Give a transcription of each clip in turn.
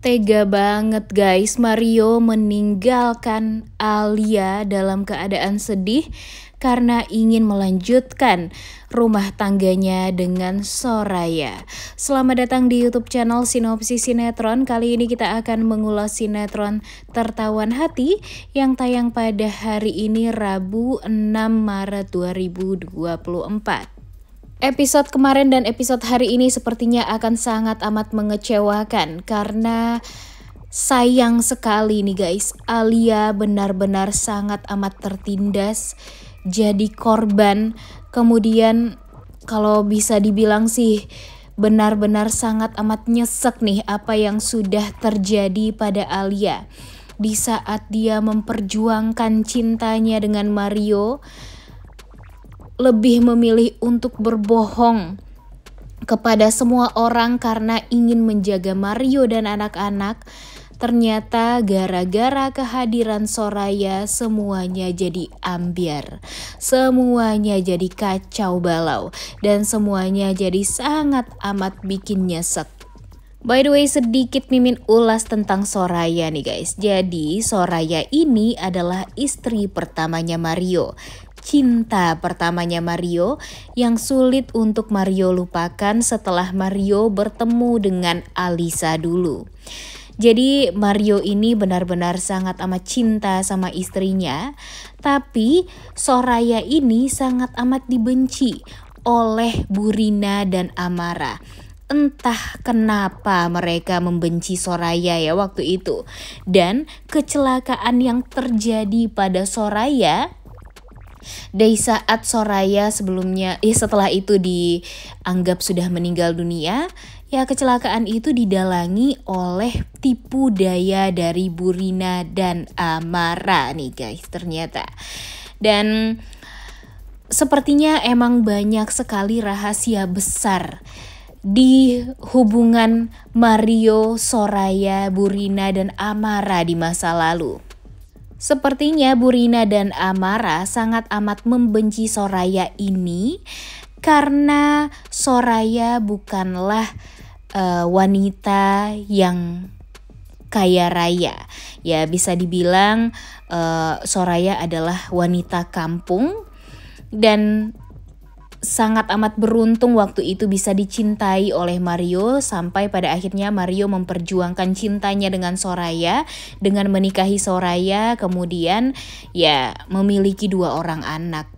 Tega banget guys, Mario meninggalkan Alia dalam keadaan sedih karena ingin melanjutkan rumah tangganya dengan Soraya. Selamat datang di YouTube channel Sinopsis Sinetron. Kali ini kita akan mengulas sinetron Tertawan Hati yang tayang pada hari ini Rabu 6 Maret 2024. Episode kemarin dan episode hari ini sepertinya akan sangat amat mengecewakan karena sayang sekali nih guys, Alia benar-benar sangat amat tertindas jadi korban. Kemudian kalau bisa dibilang sih benar-benar sangat amat nyesek nih apa yang sudah terjadi pada Alia. Di saat dia memperjuangkan cintanya dengan Mario, lebih memilih untuk berbohong kepada semua orang karena ingin menjaga Mario dan anak-anak. Ternyata gara-gara kehadiran Soraya semuanya jadi ambiar. Semuanya jadi kacau balau dan semuanya jadi sangat amat bikin nyesek. By the way, sedikit Mimin ulas tentang Soraya nih guys. Jadi, Soraya ini adalah istri pertamanya Mario cinta pertamanya Mario yang sulit untuk Mario lupakan setelah Mario bertemu dengan Alisa dulu. Jadi Mario ini benar-benar sangat amat cinta sama istrinya, tapi Soraya ini sangat amat dibenci oleh Burina dan Amara. Entah kenapa mereka membenci Soraya ya waktu itu. Dan kecelakaan yang terjadi pada Soraya dari saat Soraya sebelumnya, ya setelah itu dianggap sudah meninggal dunia, ya kecelakaan itu didalangi oleh tipu daya dari Burina dan Amara nih guys ternyata. Dan sepertinya emang banyak sekali rahasia besar di hubungan Mario, Soraya, Burina, dan Amara di masa lalu. Sepertinya Burina dan Amara sangat amat membenci Soraya ini karena Soraya bukanlah uh, wanita yang kaya raya. Ya bisa dibilang uh, Soraya adalah wanita kampung dan sangat amat beruntung waktu itu bisa dicintai oleh Mario sampai pada akhirnya Mario memperjuangkan cintanya dengan Soraya dengan menikahi Soraya kemudian ya memiliki dua orang anak.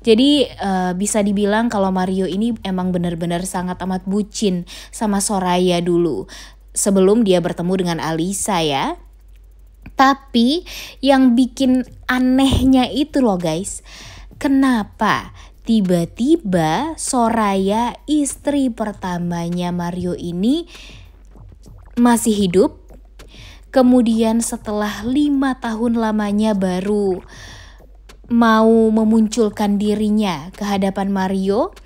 Jadi uh, bisa dibilang kalau Mario ini emang benar-benar sangat amat bucin sama Soraya dulu sebelum dia bertemu dengan Alisa ya. Tapi yang bikin anehnya itu loh guys, kenapa Tiba-tiba Soraya istri pertamanya Mario ini masih hidup. Kemudian setelah lima tahun lamanya baru mau memunculkan dirinya ke hadapan Mario.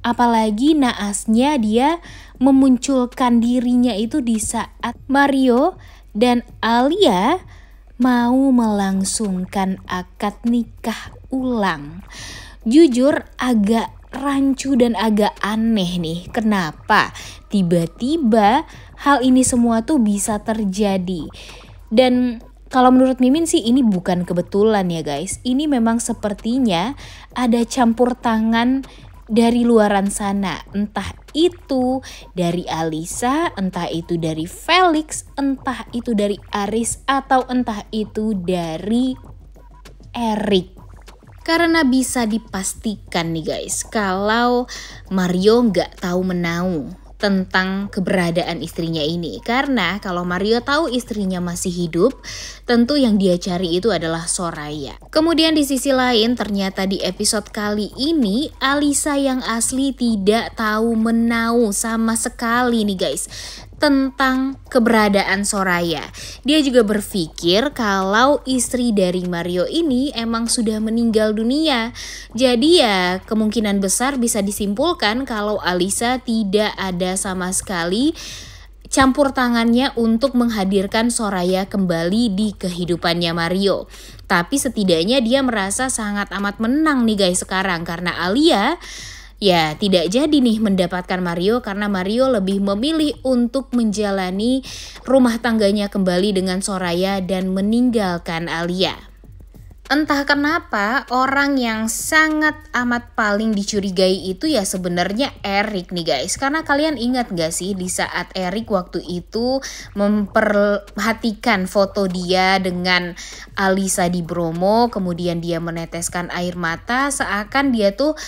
Apalagi naasnya dia memunculkan dirinya itu di saat Mario dan Alia mau melangsungkan akad nikah ulang jujur agak rancu dan agak aneh nih. Kenapa tiba-tiba hal ini semua tuh bisa terjadi? Dan kalau menurut Mimin sih ini bukan kebetulan ya guys. Ini memang sepertinya ada campur tangan dari luaran sana, entah itu dari Alisa, entah itu dari Felix, entah itu dari Aris atau entah itu dari Eric karena bisa dipastikan nih guys kalau Mario nggak tahu menau tentang keberadaan istrinya ini karena kalau Mario tahu istrinya masih hidup tentu yang dia cari itu adalah Soraya kemudian di sisi lain ternyata di episode kali ini Alisa yang asli tidak tahu menau sama sekali nih guys tentang keberadaan Soraya. Dia juga berpikir kalau istri dari Mario ini emang sudah meninggal dunia. Jadi ya kemungkinan besar bisa disimpulkan kalau Alisa tidak ada sama sekali campur tangannya untuk menghadirkan Soraya kembali di kehidupannya Mario. Tapi setidaknya dia merasa sangat amat menang nih guys sekarang karena Alia Ya, tidak jadi nih mendapatkan Mario karena Mario lebih memilih untuk menjalani rumah tangganya kembali dengan Soraya dan meninggalkan Alia. Entah kenapa orang yang sangat amat paling dicurigai itu ya sebenarnya Eric nih guys. Karena kalian ingat gak sih di saat Eric waktu itu memperhatikan foto dia dengan Alisa di Bromo. Kemudian dia meneteskan air mata seakan dia tuh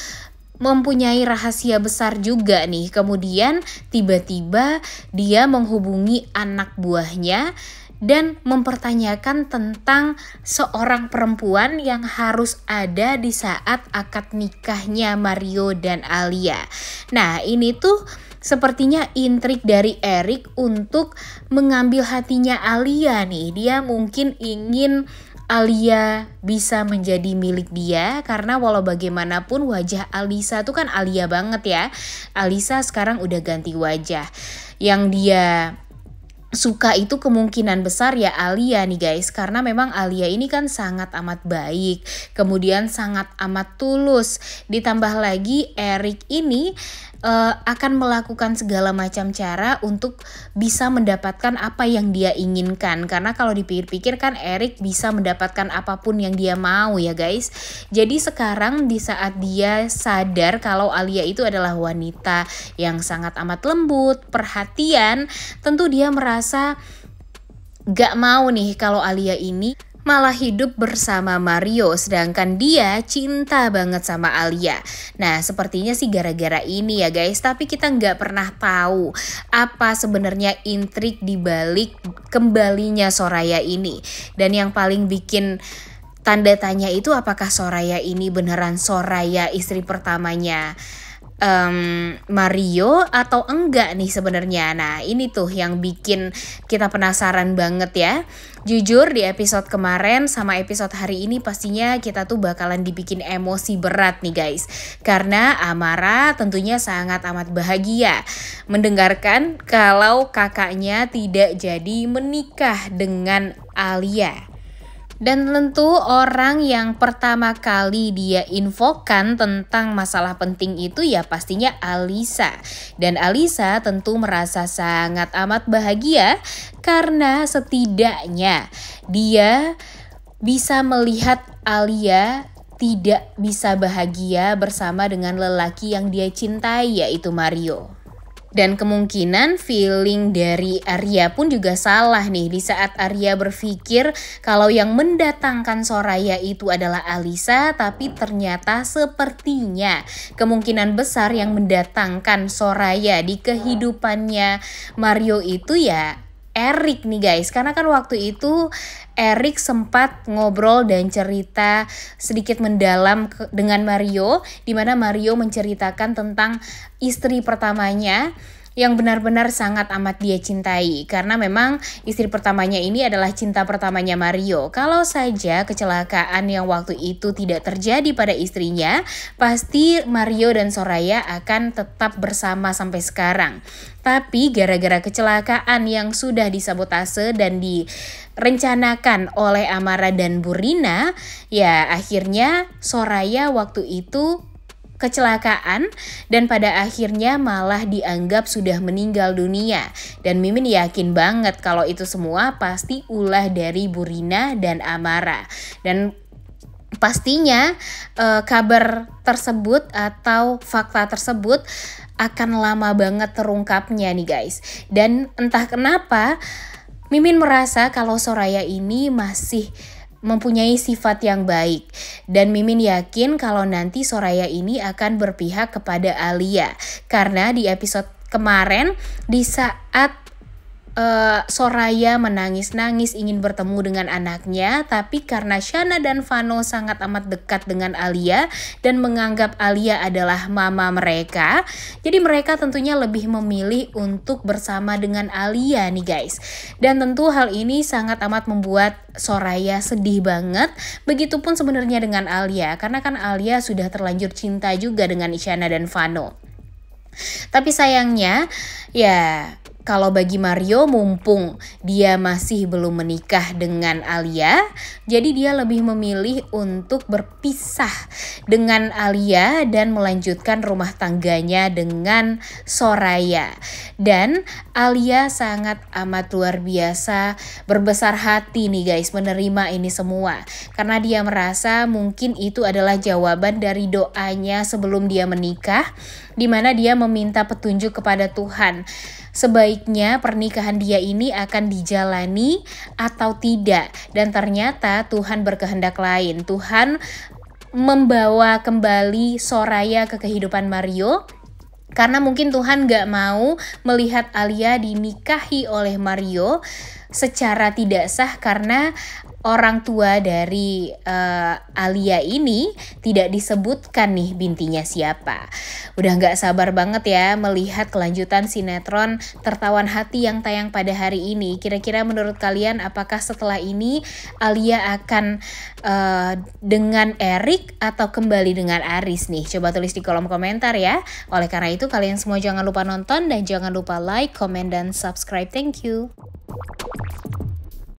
mempunyai rahasia besar juga nih. Kemudian tiba-tiba dia menghubungi anak buahnya dan mempertanyakan tentang seorang perempuan yang harus ada di saat akad nikahnya Mario dan Alia. Nah, ini tuh sepertinya intrik dari Eric untuk mengambil hatinya Alia nih. Dia mungkin ingin Alia bisa menjadi milik dia karena walau bagaimanapun wajah Alisa tuh kan Alia banget ya. Alisa sekarang udah ganti wajah. Yang dia suka itu kemungkinan besar ya Alia nih guys karena memang Alia ini kan sangat amat baik kemudian sangat amat tulus ditambah lagi Erik ini uh, akan melakukan segala macam cara untuk bisa mendapatkan apa yang dia inginkan. Karena kalau dipikir-pikir kan Eric bisa mendapatkan apapun yang dia mau ya guys. Jadi sekarang di saat dia sadar kalau Alia itu adalah wanita yang sangat amat lembut, perhatian, tentu dia merasa gak mau nih kalau Alia ini malah hidup bersama Mario sedangkan dia cinta banget sama Alia. Nah sepertinya sih gara-gara ini ya guys tapi kita nggak pernah tahu apa sebenarnya intrik dibalik kembalinya Soraya ini. Dan yang paling bikin tanda tanya itu apakah Soraya ini beneran Soraya istri pertamanya um, Mario atau enggak nih sebenarnya. Nah, ini tuh yang bikin kita penasaran banget ya. Jujur di episode kemarin sama episode hari ini pastinya kita tuh bakalan dibikin emosi berat nih guys. Karena Amara tentunya sangat amat bahagia mendengarkan kalau kakaknya tidak jadi menikah dengan Alia. Dan tentu orang yang pertama kali dia infokan tentang masalah penting itu ya pastinya Alisa. Dan Alisa tentu merasa sangat amat bahagia karena setidaknya dia bisa melihat Alia tidak bisa bahagia bersama dengan lelaki yang dia cintai yaitu Mario. Dan kemungkinan feeling dari Arya pun juga salah nih di saat Arya berpikir kalau yang mendatangkan Soraya itu adalah Alisa tapi ternyata sepertinya kemungkinan besar yang mendatangkan Soraya di kehidupannya Mario itu ya Eric nih guys karena kan waktu itu Eric sempat ngobrol dan cerita sedikit mendalam dengan Mario di mana Mario menceritakan tentang istri pertamanya yang benar-benar sangat amat dia cintai karena memang istri pertamanya ini adalah cinta pertamanya Mario. Kalau saja kecelakaan yang waktu itu tidak terjadi pada istrinya, pasti Mario dan Soraya akan tetap bersama sampai sekarang. Tapi gara-gara kecelakaan yang sudah disabotase dan direncanakan oleh Amara dan Burina, ya akhirnya Soraya waktu itu kecelakaan dan pada akhirnya malah dianggap sudah meninggal dunia. Dan Mimin yakin banget kalau itu semua pasti ulah dari Burina dan Amara. Dan pastinya eh, kabar tersebut atau fakta tersebut akan lama banget terungkapnya nih guys. Dan entah kenapa Mimin merasa kalau Soraya ini masih mempunyai sifat yang baik dan Mimin yakin kalau nanti Soraya ini akan berpihak kepada Alia karena di episode kemarin di saat Eh, Soraya menangis-nangis ingin bertemu dengan anaknya, tapi karena Shana dan Vano sangat amat dekat dengan Alia dan menganggap Alia adalah mama mereka, jadi mereka tentunya lebih memilih untuk bersama dengan Alia nih guys. Dan tentu hal ini sangat amat membuat Soraya sedih banget. Begitupun sebenarnya dengan Alia, karena kan Alia sudah terlanjur cinta juga dengan Isyana dan Vano. Tapi sayangnya, ya kalau bagi Mario mumpung dia masih belum menikah dengan Alia, jadi dia lebih memilih untuk berpisah dengan Alia dan melanjutkan rumah tangganya dengan Soraya. Dan Alia sangat amat luar biasa berbesar hati nih guys menerima ini semua karena dia merasa mungkin itu adalah jawaban dari doanya sebelum dia menikah di mana dia meminta petunjuk kepada Tuhan sebaiknya pernikahan dia ini akan dijalani atau tidak. Dan ternyata Tuhan berkehendak lain. Tuhan membawa kembali Soraya ke kehidupan Mario karena mungkin Tuhan gak mau melihat Alia dinikahi oleh Mario secara tidak sah karena orang tua dari uh, Alia ini tidak disebutkan nih bintinya siapa. Udah nggak sabar banget ya melihat kelanjutan sinetron Tertawan Hati yang tayang pada hari ini. Kira-kira menurut kalian apakah setelah ini Alia akan uh, dengan Erik atau kembali dengan Aris nih? Coba tulis di kolom komentar ya. Oleh karena itu kalian semua jangan lupa nonton dan jangan lupa like, comment, dan subscribe. Thank you.